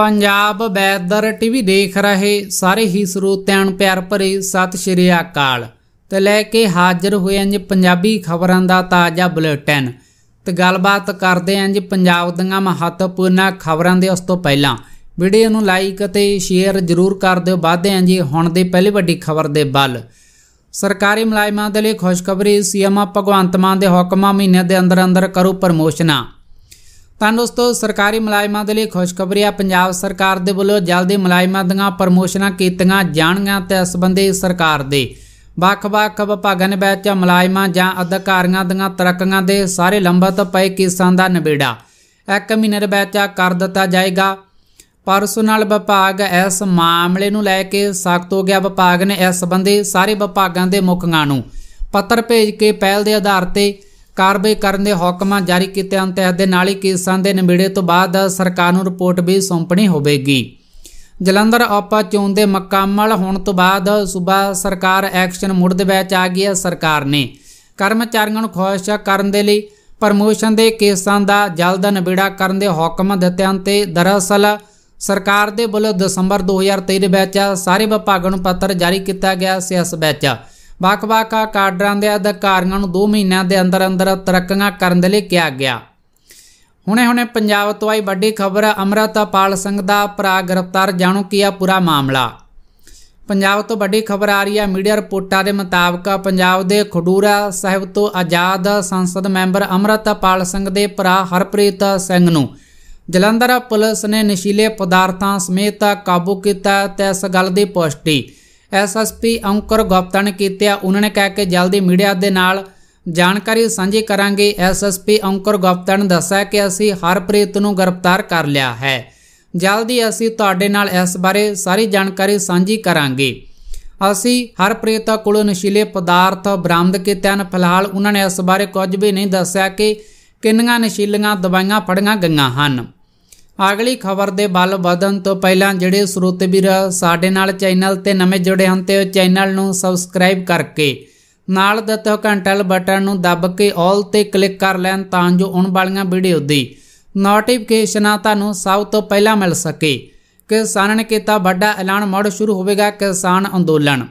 Punjab weather TV ਦੇਖ ਰਹੇ ਸਾਰੇ ਹੀ ਸਰੋਤਿਆਂ ਪਿਆਰ ਭਰੀ ਸਤਿ ਸ਼੍ਰੀ ਅਕਾਲ ਤੇ ਲੈ ਕੇ ਹਾਜ਼ਰ ਹੋਏ ਅੰਜ ਪੰਜਾਬੀ ਖਬਰਾਂ ਦਾ ਤਾਜ਼ਾ ਬੁਲੇਟਿਨ ਤੇ ਗੱਲਬਾਤ ਕਰਦੇ ਅੰਜ ਪੰਜਾਬ ਦੀਆਂ ਮਹੱਤਵਪੂਰਨ ਖਬਰਾਂ ਦੇ ਉਸ ਤੋਂ ਪਹਿਲਾਂ ਵੀਡੀਓ ਨੂੰ ਲਾਈਕ ਤੇ ਸ਼ੇਅਰ ਜ਼ਰੂਰ ਕਰ ਦਿਓ ਵਾਧੇ ਅੰਜ ਹੁਣ ਦੇ ਪਹਿਲੇ ਵੱਡੀ ਖਬਰ ਦੇ ਵੱਲ ਸਰਕਾਰੀ ਮੁਲਾਜ਼ਮਾਂ ਦੇ ਲਈ ਖੁਸ਼ਖਬਰੀ ਸੀਐਮ ਭਗਵੰਤ ਮਾਨ ਦੇ ਹੁਕਮਾਂ ਮਹੀਨੇ ਦੇ ਅੰਦਰ ਅੰਦਰ ਕਰੋ ਪ੍ਰਮੋਸ਼ਨਾਂ ਤਾਂ ਦੋਸਤੋ ਸਰਕਾਰੀ ਮੁਲਾਜ਼ਮਾਂ ਦੇ ਲਈ ਖੁਸ਼ਖਬਰੀ ਆ ਪੰਜਾਬ ਸਰਕਾਰ ਦੇ ਵੱਲੋਂ ਜਲਦੀ ਮੁਲਾਜ਼ਮਾਂ ਦੀਆਂ ਪ੍ਰਮੋਸ਼ਨਾਂ ਕੀਤੀਆਂ ਜਾਣਗੀਆਂ ਤੇ ਇਸ ਸੰਬੰਧੀ ਸਰਕਾਰ ਦੇ ਵੱਖ-ਵੱਖ ਵਿਭਾਗਾਂ ਦੇ ਵਿੱਚ ਮੁਲਾਜ਼ਮਾਂ ਜਾਂ ਅਧਿਕਾਰੀਆਂ ਦੀਆਂ ਤਰੱਕੀਆਂ ਦੇ ਸਾਰੇ ਲੰਬਤ ਪਏ ਕੇਸਾਂ ਦਾ ਨਿਬੇੜਾ ਇੱਕ ਮਹੀਨੇ ਦੇ ਵਿੱਚ ਕਰ ਦਿੱਤਾ ਜਾਏਗਾ ਪਰਸਨਲ ਵਿਭਾਗ ਇਸ ਮਾਮਲੇ ਨੂੰ ਲੈ ਕੇ ਸਖਤ ਹੋ ਗਿਆ ਵਿਭਾਗ ਨੇ ਇਸ ਸੰਬੰਧੀ ਸਾਰੇ ਵਿਭਾਗਾਂ ਦੇ ਮੁਖੀਆਂ ਨੂੰ ਪੱਤਰ ਭੇਜ ਕੇ ਪਹਿਲ ਦੇ ਆਧਾਰ ਤੇ ਕਾਰਵਾਈ ਕਰਨ ਦੇ ਹੁਕਮਾਂ ਜਾਰੀ ਕੀਤੇ ਹਨ ਤੇ ਦੇ ਨਾਲ ਹੀ ਕੇਸਾਂ ਦੇ ਨਿਬੇੜੇ ਤੋਂ ਬਾਅਦ ਸਰਕਾਰ ਨੂੰ ਰਿਪੋਰਟ ਵੀ ਸੌਂਪਣੀ ਹੋਵੇਗੀ ਜਲੰਧਰ ਆਪਾ ਚੋਣ ਦੇ ਮਕਾਮਲ ਹੋਣ ਤੋਂ ਬਾਅਦ ਸੂਬਾ ਸਰਕਾਰ ਐਕਸ਼ਨ ਮੁੜ ਦੇ ਵਿੱਚ ਆ ਗਈ ਹੈ ਸਰਕਾਰ ਨੇ ਕਰਮਚਾਰੀਆਂ ਨੂੰ ਖੁਸ਼ ਕਰਨ ਦੇ ਲਈ ਪ੍ਰਮੋਸ਼ਨ ਦੇ ਕੇਸਾਂ ਦਾ ਜਲਦ ਨਿਬੇੜਾ ਕਰਨ ਦੇ ਹੁਕਮ ਦਿੱਤੇ ਹਨ ਤੇ ਦਰਅਸਲ ਸਰਕਾਰ ਦੇ ਵੱਲੋਂ ਦਸੰਬਰ 2023 ਦੇ ਵਿੱਚ ਸਾਰੇ ਵਿਭਾਗਾਂ ਨੂੰ ਪੱਤਰ ਜਾਰੀ ਕੀਤਾ ਗਿਆ ਸੀ ਇਸ ਵਿੱਚ ਵੱਖ-ਵੱਖ ਕਾਡਰਾਂ ਦੇ ਅਧਿਕਾਰੀਆਂ ਨੂੰ 2 ਮਹੀਨਿਆਂ ਦੇ ਅੰਦਰ-ਅੰਦਰ ਤਰੱਕੀਆਂ ਕਰਨ ਦੇ ਲਈ ਕਿਹਾ ਗਿਆ ਹੁਣੇ-ਹੁਣੇ ਪੰਜਾਬ ਤੋਂ ਆਈ ਵੱਡੀ ਖਬਰ ਅਮਰਤਪਾਲ ਸਿੰਘ ਦਾ ਭਰਾ ਗ੍ਰਿਫਤਾਰ ਜਾਣੋ ਕੀਆ ਪੂਰਾ ਮਾਮਲਾ ਪੰਜਾਬ ਤੋਂ ਵੱਡੀ ਖਬਰ ਆ ਰਹੀ ਹੈ ਮੀਡੀਆ ਰਿਪੋਰਟਾਂ ਦੇ ਮੁਤਾਬਕ ਪੰਜਾਬ ਦੇ ਖਡੂਰਾ ਸਾਹਿਬ ਤੋਂ ਆਜ਼ਾਦ ਸੰਸਦ ਮੈਂਬਰ ਅਮਰਤਪਾਲ ਸਿੰਘ ਦੇ ਭਰਾ ਹਰਪ੍ਰੀਤ ਸਿੰਘ ਨੂੰ ਜਲੰਧਰ ਪੁਲਿਸ ਨੇ ਨਸ਼ੀਲੇ ਪਦਾਰਥਾਂ ਸਮੇਤ ਕਾਬੂ ਕੀਤਾ ਤੇ ਇਸ ਗੱਲ ਦੀ ਪੁਸ਼ਟੀ ਐਸਐਸਪੀ ਅੰਕਰ ਗੁਪਤਾ ਨੇ ਕੀਤਾ ਉਹਨਾਂ ਨੇ ਕਿਹਾ ਕਿ ਜਲਦੀ ਮੀਡੀਆ ਦੇ ਨਾਲ ਜਾਣਕਾਰੀ ਸਾਂਝੀ ਕਰਾਂਗੇ ਐਸਐਸਪੀ ਅੰਕਰ ਗੁਪਤਾ ਨੇ ਦੱਸਿਆ ਕਿ ਅਸੀਂ ਹਰਪ੍ਰੀਤ ਨੂੰ ਗ੍ਰਿਫਤਾਰ ਕਰ ਲਿਆ ਹੈ ਜਲਦੀ ਅਸੀਂ ਤੁਹਾਡੇ ਨਾਲ ਇਸ ਬਾਰੇ ਸਾਰੀ ਜਾਣਕਾਰੀ ਸਾਂਝੀ ਕਰਾਂਗੇ ਅਸੀਂ ਹਰਪ੍ਰੀਤ ਕੋਲੋਂ ਨਸ਼ੀਲੇ ਪਦਾਰਥ ਬਰਾਮਦ ਕੀਤੇ ਹਨ ਫਿਲਹਾਲ ਉਹਨਾਂ ਨੇ ਇਸ ਬਾਰੇ ਕੁਝ ਵੀ ਨਹੀਂ ਦੱਸਿਆ ਕਿ ਕਿੰਨੀਆਂ ਨਸ਼ੀਲੀਆਂ ਦਵਾਈਆਂ ਫੜੀਆਂ ਗਈਆਂ ਹਨ ਅਗਲੀ ਖਬਰ ਦੇ ਵੱਲ ਵਧਣ ਤੋਂ ਪਹਿਲਾਂ ਜਿਹੜੇ ਸਰੋਤੇ ਵੀਰ ਸਾਡੇ ਨਾਲ ਚੈਨਲ ਤੇ ਨਵੇਂ ਜੁੜੇ ਹਨ ਤੇ ਚੈਨਲ ਨੂੰ ਸਬਸਕ੍ਰਾਈਬ ਕਰਕੇ ਨਾਲ ਦਿੱਤੇ ਘੰਟੇ ਬਟਨ ਨੂੰ ਦਬ ਕੇ 올 ਤੇ ਕਲਿੱਕ ਕਰ ਲੈਣ ਤਾਂ ਜੋ ਆਉਣ ਵਾਲੀਆਂ ਵੀਡੀਓ ਦੀ ਨੋਟੀਫਿਕੇਸ਼ਨਾਂ ਤੁਹਾਨੂੰ ਸਭ ਤੋਂ ਪਹਿਲਾਂ ਮਿਲ ਸਕੇ ਕਿਸਾਨਾਂ ਨੇ ਕੀਤਾ ਵੱਡਾ ਐਲਾਨ ਮੜ ਸ਼ੁਰੂ ਹੋਵੇਗਾ ਕਿਸਾਨ ਅੰਦੋਲਨ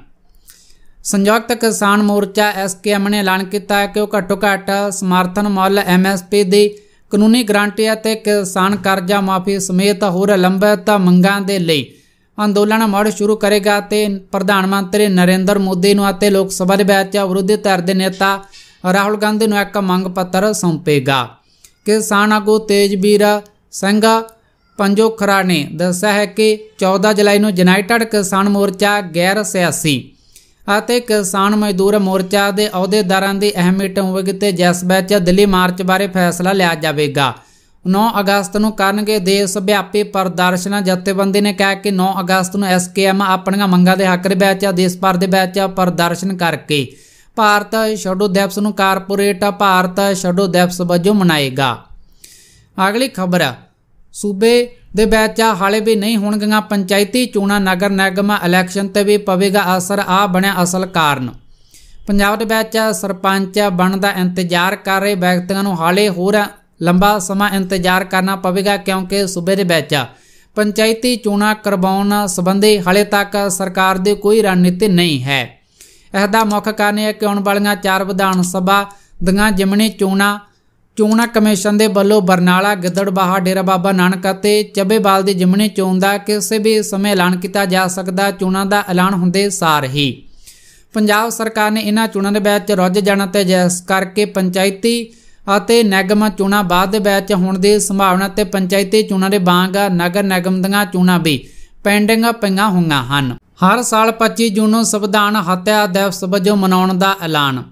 ਸੰਯੁਕਤ ਕਿਸਾਨ ਮੋਰਚਾ ਐਸਕੇਐਮ ਨੇ ਐਲਾਨ ਕੀਤਾ ਕਿ ਉਹ ਘੱਟੋ ਘੱਟ ਸਮਰਥਨ ਮੁੱਲ ਐਮਐਸਪੀ ਦੀ ਕਾਨੂੰਨੀ ਗਰੰਟੀ ਅਤੇ ਕਿਸਾਨ ਕਰਜ਼ਾ ਮਾਫੀ ਸਮੇਤ ਹੋਰ ਲੰਬਿਤ ਮੰਗਾਂ ਦੇ ਲਈ ਅੰਦੋਲਨ ਮੜ ਸ਼ੁਰੂ ਕਰੇਗਾ ਤੇ ਪ੍ਰਧਾਨ ਮੰਤਰੀ ਨਰਿੰਦਰ ਮੋਦੀ ਨੂੰ ਅਤੇ ਲੋਕ ਸਭਾ ਦੇ ਵਿੱਚ ਵਿਰੋਧੀ ਧਿਰ ਦੇ ਨੇਤਾ ਰਾਹੁਲ ਗਾਂਧੀ ਨੂੰ ਇੱਕ ਮੰਗ ਪੱਤਰ ਸੌਂਪੇਗਾ ਕਿਸਾਨ ਆਗੂ ਤੇਜਵੀਰ ਸਿੰਘ ਪੰਜੋ ਨੇ ਦੱਸਿਆ ਹੈ ਕਿ 14 ਜੁਲਾਈ ਨੂੰ ਯੂਨਾਈਟਿਡ ਕਿਸਾਨ ਮੋਰਚਾ ਗੈਰ ਸਿਆਸੀ ਅਤੇ ਕਿਸਾਨ ਮਜ਼ਦੂਰ ਮੋਰਚਾ ਦੇ ਅਹੁਦੇਦਾਰਾਂ ਦੀ ਅਹਿਮ ਮੀਟਿੰਗ ਤੇ ਜਿਸ ਵਿੱਚ ਦਿੱਲੀ ਮਾਰਚ ਬਾਰੇ ਫੈਸਲਾ ਲਿਆ ਜਾਵੇਗਾ 9 ਅਗਸਤ ਨੂੰ ਕਰਨਗੇ ਦੇਸ਼ ਵਿਆਪੀ ਪ੍ਰਦਰਸ਼ਨ ਜਥੇਬੰਦੀ ਨੇ ਕਿਹਾ ਕਿ 9 ਅਗਸਤ ਨੂੰ ਐਸਕੇਐਮ ਆਪਣੀਆਂ ਮੰਗਾਂ ਦੇ ਹੱਕ ਦੇ ਵਿੱਚ ਦੇਸ਼ ਭਰ ਦੇ ਵਿੱਚ ਪ੍ਰਦਰਸ਼ਨ ਕਰਕੇ ਭਾਰਤ ਛੱਡੋ ਦਿਵਸ ਨੂੰ ਕਾਰਪੋਰੇਟ ਭਾਰਤ ਛੱਡੋ ਦਿਵਸ ਵਜੋਂ ਮਨਾਏਗਾ ਅਗਲੀ ਖਬਰ ਸੂਬੇ ਦੇ ਵਿੱਚ ਹਾਲੇ ਵੀ ਨਹੀਂ ਹੋਣਗੀਆਂ ਪੰਚਾਇਤੀ ਚੋਣਾਂ ਨਗਰ ਨਿਗਮ ਇਲੈਕਸ਼ਨ ਤੇ ਵੀ ਪਵੇਗਾ ਅਸਰ ਆ ਬਣਿਆ ਅਸਲ ਕਾਰਨ ਪੰਜਾਬ ਦੇ ਵਿੱਚ ਸਰਪੰਚ ਬਣ ਦਾ ਇੰਤਜ਼ਾਰ ਕਰ ਰਹੇ ਵਿਅਕਤੀਆਂ ਨੂੰ ਹਾਲੇ ਹੋਰ ਲੰਬਾ ਸਮਾਂ ਇੰਤਜ਼ਾਰ ਕਰਨਾ ਪਵੇਗਾ ਕਿਉਂਕਿ ਸੂਬੇ ਦੇ ਵਿੱਚ ਪੰਚਾਇਤੀ ਚੋਣਾਂ ਕਰਵਾਉਣ ਸੰਬੰਧੀ ਹਾਲੇ ਤੱਕ ਸਰਕਾਰ ਦੀ ਕੋਈ ਰਣਨੀਤੀ ਨਹੀਂ ਹੈ ਇਹਦਾ ਮੁੱਖ ਕਾਰਨ ਹੈ ਕਿ ਆਉਣ ਵਾਲੀਆਂ ਚਾਰ ਵਿਧਾਨ ਸਭਾ ਦੀਆਂ ਜਿਮਣੀ ਚੋਣਾਂ ਚੋਣਾ ਕਮਿਸ਼ਨ ਦੇ ਵੱਲੋਂ ਬਰਨਾਲਾ ਗਿੱਦੜਬਾਹਾ ਡੇਰਾ ਬਾਬਾ ਨਾਨਕ ਅਤੇ ਚੱਬੇਵਾਲ ਦੇ ਜਿਮਣੇ ਚੋਣ ਦਾ ਕਿਸੇ ਵੀ ਸਮੇਂ ਐਲਾਨ ਕੀਤਾ ਜਾ ਸਕਦਾ ਚੋਣਾਂ ਦਾ ਐਲਾਨ ਹੁੰਦੇ ਸਾਰ ਹੀ ਪੰਜਾਬ ਸਰਕਾਰ ਨੇ ਇਹਨਾਂ ਚੋਣਾਂ ਦੇ ਵਿੱਚ ਰੁੱਝ ਜਾਣਾ ਤੇ ਜਿਸ ਕਰਕੇ ਪੰਚਾਇਤੀ ਅਤੇ ਨਿਗਮ ਚੋਣਾਂ ਬਾਅਦ ਦੇ ਵਿੱਚ ਹੋਣ ਦੀ ਸੰਭਾਵਨਾ ਤੇ ਪੰਚਾਇਤੀ ਚੋਣਾਂ ਦੇ ਬਾਅਦ ਨਗਰ ਨਿਗਮ ਦੀਆਂ ਚੋਣਾਂ ਵੀ ਪੈਂਡਿੰਗ ਪਈਆਂ ਹੋਈਆਂ ਹਨ ਹਰ ਸਾਲ 25 ਜੂਨ ਨੂੰ ਸੰਵਿਧਾਨ ਹੱਤਿਆ ਦਿਵਸ ਵਜੋਂ ਮਨਾਉਣ ਦਾ ਐਲਾਨ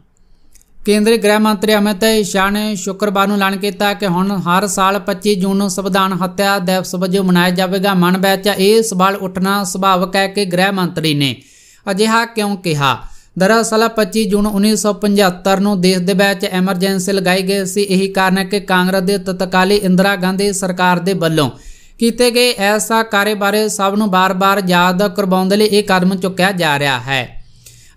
ਕੇਂਦਰੀ ਗ੍ਰਹਿ ਮੰਤਰੀ ਅਮਿਤ ਸ਼ਾਹ ਨੇ ਸ਼ੁੱਕਰਵਾਰ ਨੂੰ ਐਲਾਨ ਕੀਤਾ ਕਿ ਹੁਣ ਹਰ ਸਾਲ 25 ਜੂਨ ਨੂੰ ਸੰਵਿਧਾਨ ਹੱਤਿਆ ਦਿਵਸ ਵਜੋਂ ਮਨਾਇਆ ਜਾਵੇਗਾ ਮਨ ਵਿੱਚ ਇਹ ਸਵਾਲ ਉੱਠਣਾ ਸੁਭਾਵਕ ਹੈ ਕਿ ਗ੍ਰਹਿ ਮੰਤਰੀ ਨੇ ਅਜਿਹਾ ਕਿਉਂ ਕਿਹਾ ਦਰਅਸਲ 25 ਜੂਨ 1975 ਨੂੰ ਦੇਸ਼ ਦੇ ਵਿੱਚ ਐਮਰਜੈਂਸੀ ਲਗਾਈ ਗਈ ਸੀ ਇਹੀ ਕਾਰਨ ਹੈ ਕਿ ਕਾਂਗਰਸ ਦੇ ਤਤਕਾਲੀ ਇੰਦਰਾ ਗਾਂਧੀ ਸਰਕਾਰ ਦੇ ਵੱਲੋਂ ਕੀਤੇ ਗਏ ਐਸਾ ਕਾਰੇ ਬਾਰੇ ਸਭ ਨੂੰ ਬਾਰ-ਬਾਰ ਯਾਦ ਕਰਵਾਉਣ ਦੇ ਲਈ ਇਹ ਕਦਮ ਚੁੱਕਿਆ ਜਾ ਰਿਹਾ ਹੈ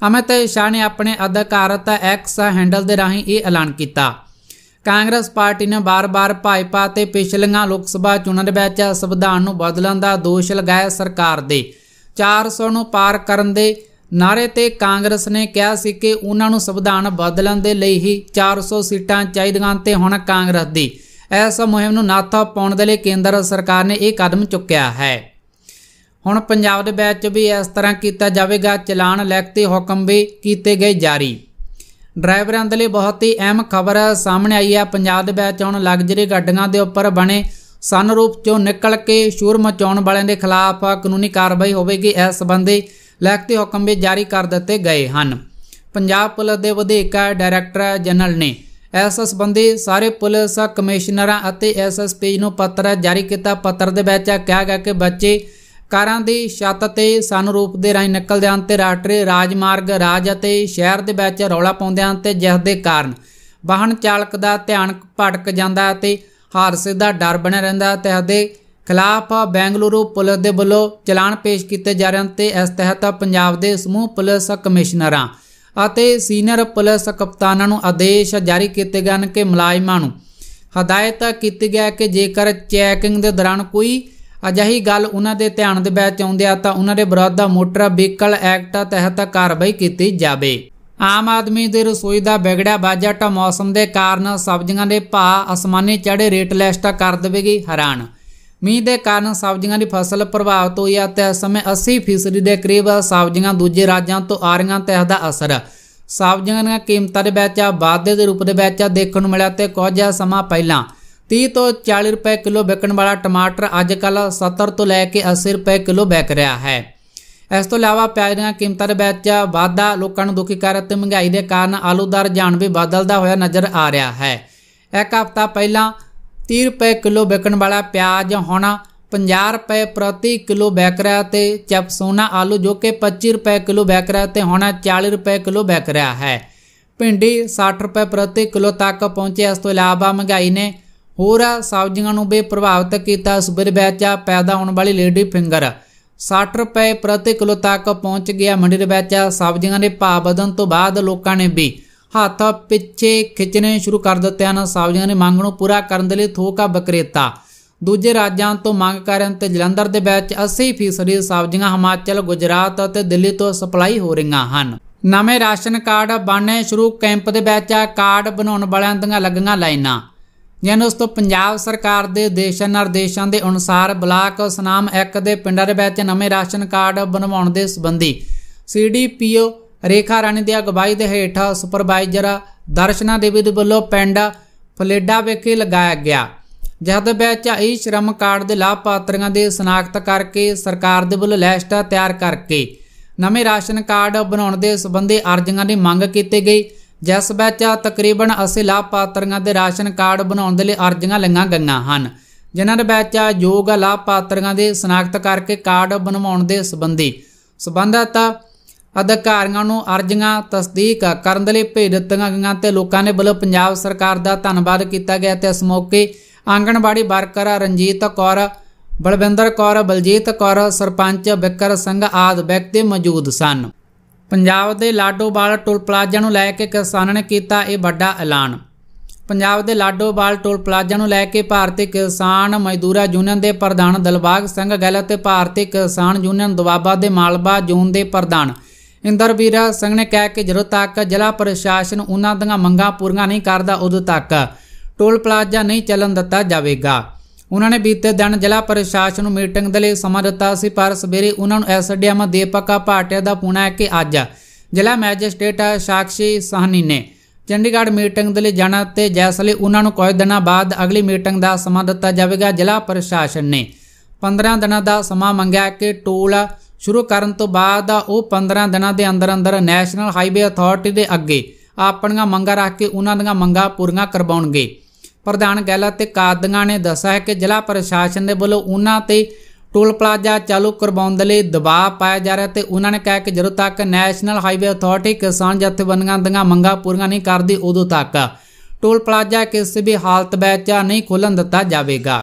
ਅਮਿਤ ਸ਼ਾਹ ਨੇ ਆਪਣੇ ਅਧਿਕਾਰਤ ਐਕਸ ਹੈਂਡਲ ਦੇ ਰਾਹੀਂ ਇਹ ਐਲਾਨ ਕੀਤਾ ਕਾਂਗਰਸ ਪਾਰਟੀ ਨੇ ਬਾਰ-ਬਾਰ ਭਾਜਪਾ ਤੇ ਪਿਛਲੀਆਂ ਲੋਕ ਸਭਾ ਚੋਣਾਂ ਵਿੱਚ ਸੰਵਿਧਾਨ ਨੂੰ ਬਦਲਣ ਦਾ ਦੋਸ਼ ਲਗਾਇਆ ਸਰਕਾਰ ਦੇ 400 ਨੂੰ ਪਾਰ ਕਰਨ ਦੇ ਨਾਰੇ ਤੇ ਕਾਂਗਰਸ ਨੇ ਕਿਹਾ ਸੀ ਕਿ ਉਹਨਾਂ ਨੂੰ ਸੰਵਿਧਾਨ ਬਦਲਣ ਦੇ ਲਈ ਹੀ 400 ਸੀਟਾਂ ਚਾਹੀਦੀਆਂ ਤੇ ਹੁਣ ਕਾਂਗਰਸ ਦੀ ਇਸ ਮੁਹਿੰਮ ਨੂੰ ਨਾਥਾ ਪਾਉਣ ਦੇ ਲਈ ਕੇਂਦਰ ਸਰਕਾਰ ਨੇ ਇਹ ਕਦਮ ਚੁੱਕਿਆ ਹੈ ਹੁਣ ਪੰਜਾਬ ਦੇ ਬੈਚ ਵੀ ਇਸ ਤਰ੍ਹਾਂ ਕੀਤਾ ਜਾਵੇਗਾ ਚਲਾਨ ਕੇ ਹੁਕਮ ਵੀ ਕੀਤੇ ਗਏ ਜਾਰੀ ਡਰਾਈਵਰਾਂ ਦੇ ਲਈ ਬਹੁਤ ਹੀ ਅਹਿਮ ਖਬਰ ਸਾਹਮਣੇ ਆਈ ਹੈ ਪੰਜਾਬ ਦੇ ਵਿੱਚ ਹੁਣ ਲਗਜ਼ਰੀ ਗੱਡੀਆਂ ਦੇ ਉੱਪਰ ਬਣੇ ਸਨਰੂਪ ਚੋਂ ਨਿਕਲ ਕੇ ਸ਼ੋਰ ਮਚਾਉਣ ਵਾਲਿਆਂ ਦੇ ਖਿਲਾਫ ਕਾਨੂੰਨੀ ਕਾਰਵਾਈ ਹੋਵੇਗੀ ਇਸ ਸੰਬੰਧੀ ਕੇ ਹੁਕਮ ਵੀ ਜਾਰੀ ਕਰ ਦਿੱਤੇ ਗਏ ਹਨ ਪੰਜਾਬ ਪੁਲਿਸ ਦੇ ਵਧੇਕ ਡਾਇਰੈਕਟਰ ਜਨਰਲ ਨੇ ਇਸ ਸੰਬੰਧੀ ਸਾਰੇ ਪੁਲਿਸ ਕਮਿਸ਼ਨਰਾਂ ਅਤੇ ਐਸਐਸਪੀ ਨੂੰ ਪੱਤਰ ਜਾਰੀ ਕੀਤਾ ਪੱਤਰ ਦੇ ਵਿੱਚ ਕਿਹਾ ਗਿਆ ਕਿ ਬੱਚੇ ਕਾਰਾਂ ਦੀ ਛੱਤ ਤੇ ਸਨਰੂਪ ਦੇ ਰਾਹੀਂ ਨਿਕਲਦੇ ਹਨ ਤੇ ਰਾਟਰੇ ਰਾਜਮਾਰਗ ਰਾਜ ਅਤੇ ਸ਼ਹਿਰ ਦੇ ਵਿੱਚ ਰੌਲਾ ਪਾਉਂਦੇ ਹਨ ਤੇ ਜਿਸ ਦੇ ਕਾਰਨ ਵਾਹਨ ਚਾਲਕ ਦਾ ਧਿਆਨ ਭਟਕ ਜਾਂਦਾ ਅਤੇ ਹਾਦਸੇ ਦਾ ਡਰ ਬਣਿਆ ਰਹਿੰਦਾ ਤੇ ਅਦੇ ਖਿਲਾਫ ਬੈਂਗਲੁਰੂ ਪੁਲਿਸ ਦੇ ਵੱਲੋਂ ਚਲਾਨ ਪੇਸ਼ ਕੀਤੇ ਜਾ ਰਹੇ ਹਨ ਤੇ ਇਸ ਤਹਿਤ ਪੰਜਾਬ ਦੇ ਸਮੂਹ ਪੁਲਿਸ ਕਮਿਸ਼ਨਰਾਂ ਅਤੇ ਸੀਨੀਅਰ ਪੁਲਿਸ ਕਪਤਾਨਾਂ ਨੂੰ ਆਦੇਸ਼ ਜਾਰੀ ਕੀਤੇ ਗਏ ਹਨ ਕਿ ਮੁਲਾਜ਼ਮਾਂ ਨੂੰ ਹਦਾਇਤ ਕੀਤੀ ਗਿਆ ਕਿ ਜੇਕਰ ਚੈਕਿੰਗ ਦੇ ਦੌਰਾਨ ਕੋਈ ਅਜਿਹੀ ਗੱਲ ਉਹਨਾਂ ਦੇ ਧਿਆਨ ਦੇ ਵਿੱਚ ਆਉਂਦੇ ਤਾਂ ਉਹਨਾਂ ਦੇ ਵਿਰੁੱਧ ਮੋਟਰ ਵਹੀਕਲ ਐਕਟ ਤਹਿਤ ਕਾਰਵਾਈ ਕੀਤੀ ਜਾਵੇ ਆਮ ਆਦਮੀ ਦੇ ਰਸੋਈ ਦਾ ਵਿਗੜਿਆ ਬਜਟ ਮੌਸਮ ਦੇ ਕਾਰਨ ਸਬਜ਼ੀਆਂ ਦੇ ਭਾਅ ਅਸਮਾਨੀ ਚੜੇ ਰੇਟ ਲਿਸਟਾ ਕਰ ਦੇਵੇਗੀ ਹੈਰਾਨ ਮੀਂਹ ਦੇ ਕਾਰਨ ਸਬਜ਼ੀਆਂ ਦੀ ਫਸਲ ਪ੍ਰਭਾਵਿਤ ਹੋਈ ਹੈ ਤੇ ਇਸ ਸਮੇਂ 80% ਦੇ ਕਰੀਬ ਸਬਜ਼ੀਆਂ ਦੂਜੇ ਰਾਜਾਂ ਤੋਂ ਆ ਰਹੀਆਂ ਤੇ ਇਸ ਦਾ ਅਸਰ ਸਬਜ਼ੀਆਂ ਦੀਆਂ ਕੀਮਤਾਂ ਦੇ ਵਿੱਚ ਵਾਧੇ ਦੇ ਰੂਪ ਦੇ ਵਿੱਚ ਦੇਖਣ ਨੂੰ ਮਿਲਿਆ ਤੇ ਕੁਝ ਸਮਾਂ ਪਹਿਲਾਂ 30 ਤੋਂ 40 ਰੁਪਏ ਕਿਲੋ ਵਿਕਣ ਵਾਲਾ ਟਮਾਟਰ ਅੱਜ ਕੱਲ 70 ਤੋਂ ਲੈ ਕੇ 80 ਰੁਪਏ ਕਿਲੋ ਵਿਕ ਰਿਹਾ ਹੈ ਇਸ ਤੋਂ ਇਲਾਵਾ ਪਿਆਜ਼ ਦੀਆਂ ਕੀਮਤਾਂ ਦੇ ਵਿੱਚ ਵਾਧਾ ਲੋਕਾਂ ਨੂੰ ਦੁਖੀ ਕਰ ਤੇ ਮਹਿੰਗਾਈ ਦੇ ਕਾਰਨ ਆਲੂ ਦਾ ਵੀ ਬਦਲਦਾ ਹੋਇਆ ਨਜ਼ਰ ਆ ਰਿਹਾ ਹੈ ਇੱਕ ਹਫ਼ਤਾ ਪਹਿਲਾਂ 30 ਰੁਪਏ ਕਿਲੋ ਵਿਕਣ ਵਾਲਾ ਪਿਆਜ਼ ਹੁਣ 50 ਰੁਪਏ ਪ੍ਰਤੀ ਕਿਲੋ ਵਿਕ ਰਿਹਾ ਤੇ ਚਪਸੋਨਾ ਆਲੂ ਜੋ ਕਿ 25 ਰੁਪਏ ਕਿਲੋ ਵਿਕ ਰਿਹਾ ਤੇ ਹੁਣ 40 ਰੁਪਏ ਕਿਲੋ ਵਿਕ ਰਿਹਾ ਹੈ ਭਿੰਡੀ 60 ਰੁਪਏ ਪ੍ਰਤੀ ਕਿਲੋ ਤੱਕ ਪਹੁੰਚੇ ਇਸ ਤੋਂ ਇਲਾਵਾ ਮਹਿੰਗਾਈ ਨੇ ਹੋਰ ਸਬਜ਼ੀਆਂ ਨੂੰ ਵੀ ਪ੍ਰਭਾਵਿਤ ਕੀਤਾ ਸੁਬਰ ਵਿੱਚ ਪੈਦਾ ਹੋਣ ਵਾਲੀ ਲੇਡੀ ਫਿੰਗਰ 60 ਰੁਪਏ ਪ੍ਰਤੀ ਕਿਲੋ ਤੱਕ ਪਹੁੰਚ ਗਿਆ ਮੰਡੀ ਵਿੱਚ ਸਬਜ਼ੀਆਂ ਦੇ ਭਾਅ ਵਧਣ ਤੋਂ ਬਾਅਦ ਲੋਕਾਂ ਨੇ ਵੀ ਹੱਥ ਪਿੱਛੇ ਖਿੱਚਣੇ ਸ਼ੁਰੂ ਕਰ ਦਿੱਤੇ ਹਨ ਸਬਜ਼ੀਆਂ ਦੀ ਮੰਗ ਨੂੰ ਪੂਰਾ ਕਰਨ ਦੇ ਲਈ ਥੋਕਾ ਬਕਰੇਤਾ ਦੂਜੇ ਰਾਜਾਂ ਤੋਂ ਮੰਗ ਕਰਨ ਤੇ ਜਲੰਧਰ ਦੇ ਵਿੱਚ 80% ਸਬਜ਼ੀਆਂ ਹਿਮਾਚਲ ਗੁਜਰਾਤ ਅਤੇ ਦਿੱਲੀ ਤੋਂ ਸਪਲਾਈ ਹੋ ਰਹੀਆਂ ਹਨ ਨਵੇਂ ਰਾਸ਼ਨ ਕਾਰਡ ਬਣਨੇ ਸ਼ੁਰੂ ਕੈਂਪ ਦੇ ਵਿੱਚ ਕਾਰਡ ਬਣਾਉਣ ਵਾਲਿਆਂ ਦੀਆਂ ਲੱਗੀਆਂ ਲਾਈਨਾਂ ਉਸ ਤੋਂ ਪੰਜਾਬ ਸਰਕਾਰ ਦੇ ਦੇਸ਼ ਨਿਰਦੇਸ਼ਾਂ ਦੇ ਅਨੁਸਾਰ ਬਲਾਕ ਸਨਾਮ 1 ਦੇ ਪਿੰਡਾਂ ਦੇ ਵਿੱਚ ਨਵੇਂ ਰਾਸ਼ਨ ਕਾਰਡ ਬਣਵਾਉਣ ਦੇ ਸੰਬੰਧੀ ਸੀਡੀਪੀਓ ਰੇਖਾ ਰਾਣੀ ਦੀ ਅਗਵਾਈ ਦੇ ਹੇਠ ਸੁਪਰਵਾਈਜ਼ਰ ਦਰਸ਼ਨਾ ਦੇਵੀ ਦੇ ਵੱਲੋਂ ਪਿੰਡ ਫਲੇਡਾ ਵਿਖੇ ਲਗਾਇਆ ਗਿਆ ਜਦ ਵਿੱਚ ਇਹ ਸ਼ਰਮ ਕਾਰਡ ਦੇ ਲਾਭਪਾਤਰੀਆਂ ਦੇ ਸਨਾਖਤ ਕਰਕੇ ਸਰਕਾਰ ਦੇ ਵੱਲੋਂ ਲਿਸਟ ਤਿਆਰ ਕਰਕੇ ਨਵੇਂ ਰਾਸ਼ਨ ਕਾਰਡ ਬਣਾਉਣ ਦੇ ਸੰਬੰਧੀ ਅਰਜ਼ੀਆਂ ਦੀ ਮੰਗ ਕੀਤੀ ਗਈ ਜਿਸ ਵਿੱਚ ਤਕਰੀਬਨ 80 ਲਾਭਪਾਤਰੀਆਂ ਦੇ ਰਾਸ਼ਨ ਕਾਰਡ ਬਣਾਉਣ ਦੇ ਲਈ ਅਰਜ਼ੀਆਂ ਲਈਆਂ ਗਈਆਂ ਹਨ ਜਿਨ੍ਹਾਂ ਦੇ ਵਿੱਚ ਯੋਗ ਲਾਭਪਾਤਰੀਆਂ ਦੇ ਸਨਾਖਤ ਕਰਕੇ ਕਾਰਡ ਬਣਵਾਉਣ ਦੇ ਸੰਬੰਧੀ ਸਬੰਧਤ ਅਧਿਕਾਰੀਆਂ ਨੂੰ ਅਰਜ਼ੀਆਂ ਤਸਦੀਕ ਕਰਨ ਦੇ ਲਈ ਭੇਜ ਦਿੱਤੀਆਂ ਗਈਆਂ ਤੇ ਲੋਕਾਂ ਨੇ ਬਲੋ ਪੰਜਾਬ ਸਰਕਾਰ ਦਾ ਧੰਨਵਾਦ ਕੀਤਾ ਗਿਆ ਤੇ ਇਸ ਮੌਕੇ ਆਂਗਣਵਾੜੀ ਵਰਕਰ ਰਣਜੀਤ ਕੌਰ ਬਲਵਿੰਦਰ ਕੌਰ ਬਲਜੀਤ ਕੌਰ ਸਰਪੰਚ ਬਿਕਰ ਸਿੰਘ ਆਦ ਵਿਅਕਤੀ ਮੌਜੂਦ ਸਨ ਪੰਜਾਬ ਦੇ ਲਾਡੋਵਾਲ ਟੋਲ ਪਲਾਜ਼ਾ ਨੂੰ ਲੈ ਕੇ ਕਿਸਾਨਾਂ ਨੇ ਕੀਤਾ ਇਹ ਵੱਡਾ ਐਲਾਨ ਪੰਜਾਬ ਦੇ ਲਾਡੋਵਾਲ ਟੋਲ ਪਲਾਜ਼ਾ ਨੂੰ ਲੈ ਕੇ ਭਾਰਤੀ ਕਿਸਾਨ ਮਜ਼ਦੂਰਾ ਯੂਨੀਅਨ ਦੇ ਪ੍ਰਧਾਨ ਦਲਬਾਗ ਸਿੰਘ ਗੱਲ ਅਤੇ ਭਾਰਤੀ ਕਿਸਾਨ ਯੂਨੀਅਨ ਦੁਆਬਾ ਦੇ ਮਾਲਵਾ ਜ਼ੋਨ ਦੇ ਪ੍ਰਧਾਨ ਇੰਦਰਵੀਰ ਸਿੰਘ ਨੇ ਕਿਹਾ ਕਿ ਜਦੋਂ ਤੱਕ ਜ਼ਿਲ੍ਹਾ ਪ੍ਰਸ਼ਾਸਨ ਉਹਨਾਂ ਦੀਆਂ ਮੰਗਾਂ ਪੂਰੀਆਂ ਨਹੀਂ ਕਰਦਾ ਉਦੋਂ ਤੱਕ ਟੋਲ ਪਲਾਜ਼ਾ ਨਹੀਂ ਚੱਲਣ ਦਿੱਤਾ ਜਾਵੇਗਾ ਉਹਨਾਂ ਨੇ ਬੀਤੇ ਦਿਨ ਜ਼ਿਲ੍ਹਾ ਪ੍ਰਸ਼ਾਸਨ ਨੂੰ ਮੀਟਿੰਗ ਦੇ ਲਈ ਸਮਾਂ ਦਿੱਤਾ ਸੀ ਪਰ ਸਵੇਰੇ ਉਹਨਾਂ ਨੂੰ ਐਸਡੀਐਮ ਦੀਪਕਾ ਭਾਟਿਆ ਦਾ ਫੋਨ ਆਇਆ ਕਿ ਅੱਜ ਜ਼ਿਲ੍ਹਾ ਮੈਜਿਸਟ੍ਰੇਟ ਸਾਖਸ਼ੀ ਸਾਹਨੀ ਨੇ ਚੰਡੀਗੜ੍ਹ ਮੀਟਿੰਗ ਦੇ ਲਈ ਜਾਣਾ ਤੇ ਜੈਸ ਲਈ ਉਹਨਾਂ ਨੂੰ ਕੁਝ ਦਿਨਾਂ ਬਾਅਦ ਅਗਲੀ ਮੀਟਿੰਗ ਦਾ ਸਮਾਂ ਦਿੱਤਾ ਜਾਵੇਗਾ ਜ਼ਿਲ੍ਹਾ ਪ੍ਰਸ਼ਾਸਨ ਨੇ 15 ਦਿਨਾਂ ਦਾ ਸਮਾਂ ਮੰਗਿਆ ਕਿ ਟੋਲ ਸ਼ੁਰੂ ਕਰਨ ਤੋਂ ਬਾਅਦ ਉਹ 15 ਦਿਨਾਂ ਦੇ ਅੰਦਰ ਅੰਦਰ ਨੈਸ਼ਨਲ ਹਾਈਵੇ ਅਥਾਰਟੀ ਦੇ ਅੱਗੇ ਆਪਣੀਆਂ ਮੰਗਾਂ ਰੱਖ ਕੇ ਉਹਨਾਂ ਦੀਆਂ ਮੰਗਾਂ ਪੂਰੀਆਂ ਕਰਵਾਉਣਗੇ ਪ੍ਰਧਾਨ ਗੈਲਾ ਤੇ ਕਾਦੀਆਂ ਨੇ ਦੱਸਿਆ ਹੈ ਕਿ ਜ਼ਿਲ੍ਹਾ ਪ੍ਰਸ਼ਾਸਨ ਦੇ ਵੱਲੋਂ ਉਹਨਾਂ ਤੇ ਟੋਲ ਪਲਾਜ਼ਾ ਚਾਲੂ ਕਰਵਾਉਣ ਦੇ ਲਈ ਦਬਾਅ ਪਾਇਆ ਜਾ ਰਿਹਾ ਤੇ ਉਹਨਾਂ ਨੇ ਕਿਹਾ ਕਿ ਜਦੋਂ ਤੱਕ ਨੈਸ਼ਨਲ ਹਾਈਵੇ ਅਥਾਰਟੀ ਕਿਸਾਨ ਜਥੇਬੰਦੀਆਂ ਦੀਆਂ ਮੰਗਾਂ ਪੂਰੀਆਂ ਨਹੀਂ ਕਰਦੀ ਉਦੋਂ ਤੱਕ ਟੋਲ ਪਲਾਜ਼ਾ ਕਿਸੇ ਵੀ ਹਾਲਤ ਵਿੱਚ ਨਹੀਂ ਖੋਲਣ ਦਿੱਤਾ ਜਾਵੇਗਾ